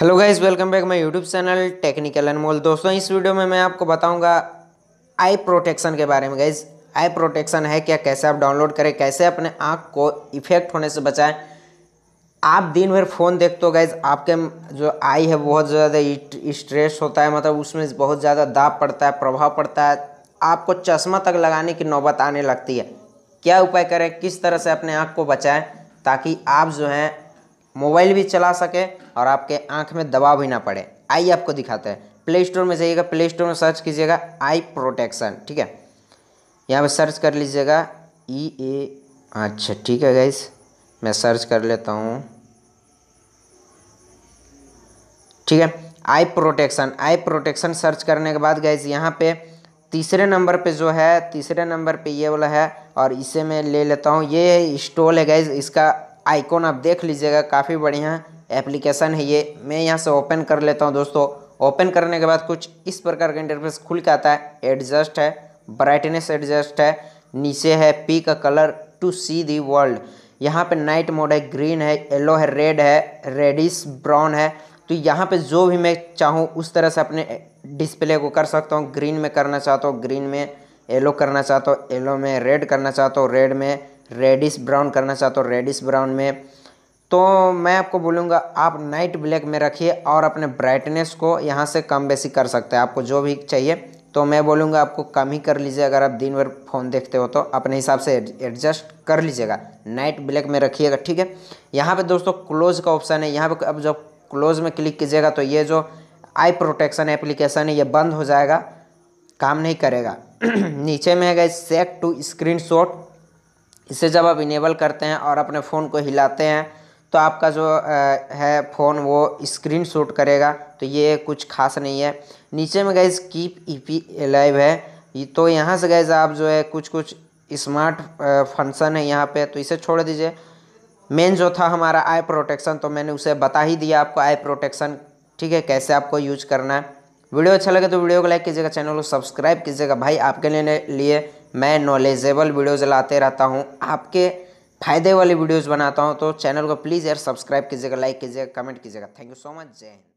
hello guys welcome back my YouTube channel technical Anmol दोस्तों इस video में मैं आपको बताऊंगा आई प्रोटेक्शन के बारे में गाइस आई प्रोटेक्शन है क्या कैसे आप डाउनलोड करें कैसे अपने आँख को इफेक्ट होने से बचाएं आप दिन भर फ़ोन देखते हो गाइज आपके जो आई है बहुत ज़्यादा स्ट्रेस होता है मतलब उसमें बहुत ज़्यादा दाब पड़ता है प्रभाव पड़ता है आपको चश्मा तक लगाने की नौबत आने लगती है क्या उपाय करें किस तरह से अपने आँख को बचाएँ ताकि आप जो हैं मोबाइल भी चला सके और आपके आँख में दबाव भी ना पड़े आई आपको दिखाते हैं प्ले स्टोर में जाइएगा प्ले स्टोर में सर्च कीजिएगा आई प्रोटेक्शन ठीक है यहाँ पर सर्च कर लीजिएगा ई e ए अच्छा ठीक है गाइस मैं सर्च कर लेता हूँ ठीक है eye protection eye protection search करने के बाद गैस यहाँ पे तीसरे नंबर पे जो है तीसरे नंबर पे ये वाला है और इसे मैं ले लेता हूँ ये स्टॉल है गैस इसका आइकॉन आप देख लीजिएगा काफ़ी बढ़िया एप्लीकेशन है ये मैं यहाँ से ओपन कर लेता हूँ दोस्तों ओपन करने के बाद कुछ इस प्रकार का इंटरफेस खुल के आता है एडजस्ट है ब्राइटनेस एडजस्ट है नीचे है पी का colour to see the world यहाँ पे नाइट मोड है ग्रीन है येलो है रेड है रेडिस ब्राउन है तो यहाँ पे जो भी मैं चाहूँ उस तरह से अपने डिस्प्ले को कर सकता हूँ ग्रीन में करना चाहता हूँ ग्रीन में येलो करना चाहता हूँ येलो में रेड करना चाहता हूँ रेड में रेडिस ब्राउन करना चाहते हो रेडिस ब्राउन में तो मैं आपको बोलूँगा आप नाइट ब्लैक में रखिए और अपने ब्राइटनेस को यहाँ से कम बेसी कर सकते हैं आपको जो भी चाहिए तो मैं बोलूँगा आपको कम ही कर लीजिए अगर आप दिन भर फ़ोन देखते हो तो अपने हिसाब से एडजस्ट कर लीजिएगा नाइट ब्लैक में रखिएगा ठीक है यहाँ पे दोस्तों क्लोज का ऑप्शन है यहाँ पे अब जब क्लोज में क्लिक कीजिएगा तो ये जो आई प्रोटेक्शन एप्लीकेशन है ये बंद हो जाएगा काम नहीं करेगा नीचे में है गए सेट टू स्क्रीन शॉट इसे जब आप इनेबल करते हैं और अपने फ़ोन को हिलाते हैं तो आपका जो है फ़ोन वो स्क्रीन शूट करेगा तो ये कुछ खास नहीं है नीचे में गए कीप ई पी लाइव है तो यहाँ से गए आप जो है कुछ कुछ स्मार्ट फंक्शन है यहाँ पे तो इसे छोड़ दीजिए मेन जो था हमारा आई प्रोटेक्शन तो मैंने उसे बता ही दिया आपको आई प्रोटेक्शन ठीक है कैसे आपको यूज करना है वीडियो अच्छा लगे तो वीडियो को लाइक कीजिएगा चैनल को सब्सक्राइब कीजिएगा भाई आपके लेने लिए मैं नॉलेजेबल वीडियोज़ लाते रहता हूँ आपके फ़ायदे वाले वीडियोज़ बनाता हूँ तो चैनल को प्लीज़ यार सब्सक्राइब कीजिएगा लाइक कीजिएगा कमेंट कीजिएगा थैंक यू सो मच जय हिंद